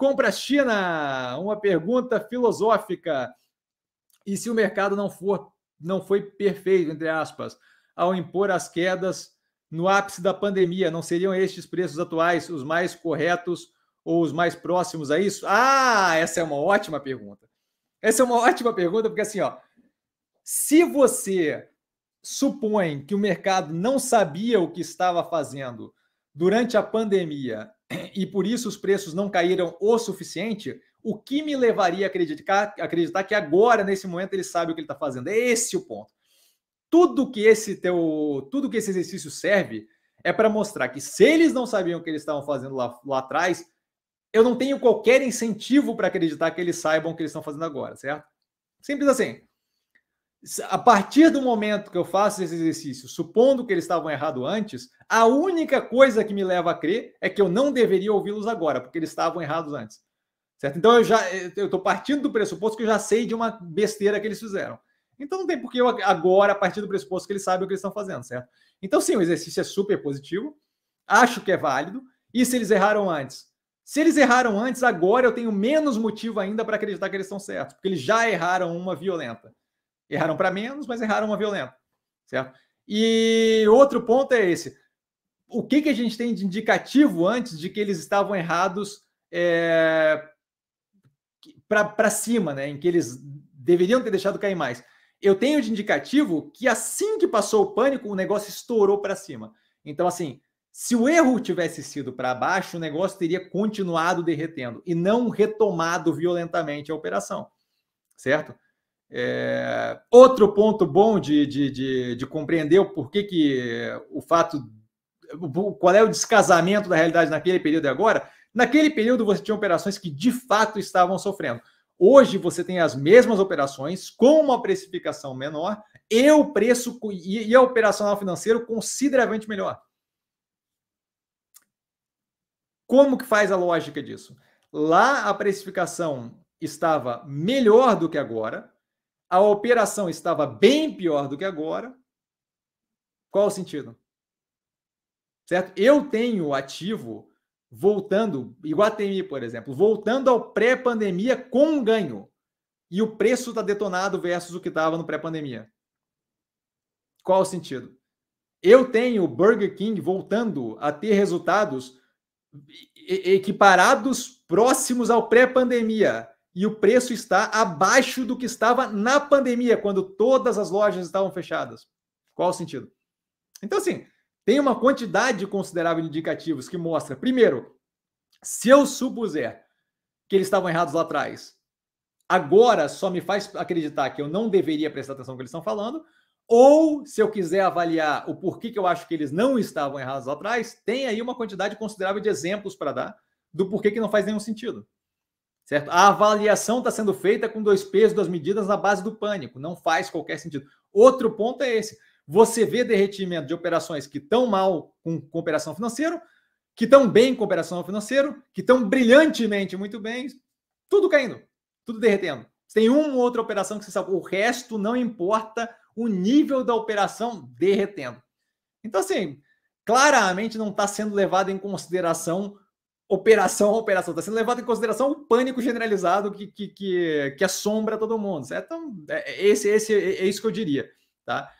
Compra a China, uma pergunta filosófica. E se o mercado não for não foi perfeito, entre aspas, ao impor as quedas no ápice da pandemia, não seriam estes preços atuais os mais corretos ou os mais próximos a isso? Ah, essa é uma ótima pergunta. Essa é uma ótima pergunta, porque assim, ó, se você supõe que o mercado não sabia o que estava fazendo durante a pandemia e por isso os preços não caíram o suficiente, o que me levaria a acreditar, acreditar que agora, nesse momento, ele sabe o que ele está fazendo? É esse o ponto. Tudo que esse teu, tudo que esse exercício serve é para mostrar que se eles não sabiam o que eles estavam fazendo lá, lá atrás, eu não tenho qualquer incentivo para acreditar que eles saibam o que eles estão fazendo agora, certo? Simples assim a partir do momento que eu faço esse exercício, supondo que eles estavam errados antes, a única coisa que me leva a crer é que eu não deveria ouvi-los agora, porque eles estavam errados antes. Certo? Então eu já eu estou partindo do pressuposto que eu já sei de uma besteira que eles fizeram. Então não tem por que eu agora a partir do pressuposto que eles sabem o que eles estão fazendo, certo? Então sim, o exercício é super positivo, acho que é válido. E se eles erraram antes? Se eles erraram antes, agora eu tenho menos motivo ainda para acreditar que eles estão certos, porque eles já erraram uma violenta. Erraram para menos, mas erraram uma violenta, certo? E outro ponto é esse. O que, que a gente tem de indicativo antes de que eles estavam errados é, para cima, né? Em que eles deveriam ter deixado cair mais. Eu tenho de indicativo que assim que passou o pânico, o negócio estourou para cima. Então, assim, se o erro tivesse sido para baixo, o negócio teria continuado derretendo e não retomado violentamente a operação, certo? É, outro ponto bom de, de, de, de compreender o porquê que o fato, qual é o descasamento da realidade naquele período e agora, naquele período você tinha operações que de fato estavam sofrendo. Hoje você tem as mesmas operações com uma precificação menor e o preço e, a operacional financeiro consideravelmente melhor. Como que faz a lógica disso? Lá a precificação estava melhor do que agora, a operação estava bem pior do que agora, qual o sentido? Certo? Eu tenho ativo voltando, Iguatemi, por exemplo, voltando ao pré-pandemia com ganho. E o preço está detonado versus o que estava no pré-pandemia. Qual o sentido? Eu tenho Burger King voltando a ter resultados equiparados próximos ao pré-pandemia e o preço está abaixo do que estava na pandemia, quando todas as lojas estavam fechadas. Qual o sentido? Então, assim, tem uma quantidade considerável de indicativos que mostra, primeiro, se eu supuser que eles estavam errados lá atrás, agora só me faz acreditar que eu não deveria prestar atenção no que eles estão falando, ou se eu quiser avaliar o porquê que eu acho que eles não estavam errados lá atrás, tem aí uma quantidade considerável de exemplos para dar do porquê que não faz nenhum sentido certo? A avaliação está sendo feita com dois pesos, duas medidas na base do pânico. Não faz qualquer sentido. Outro ponto é esse. Você vê derretimento de operações que estão mal com cooperação financeira, que estão bem com operação financeira, que estão brilhantemente muito bem, tudo caindo, tudo derretendo. Tem uma ou outra operação que você sabe, o resto não importa o nível da operação derretendo. Então, assim, claramente não está sendo levado em consideração operação a operação. Está sendo levado em consideração o pânico generalizado que, que, que, que assombra todo mundo. Certo? Então, é, é esse, esse, é, é isso que eu diria. Tá?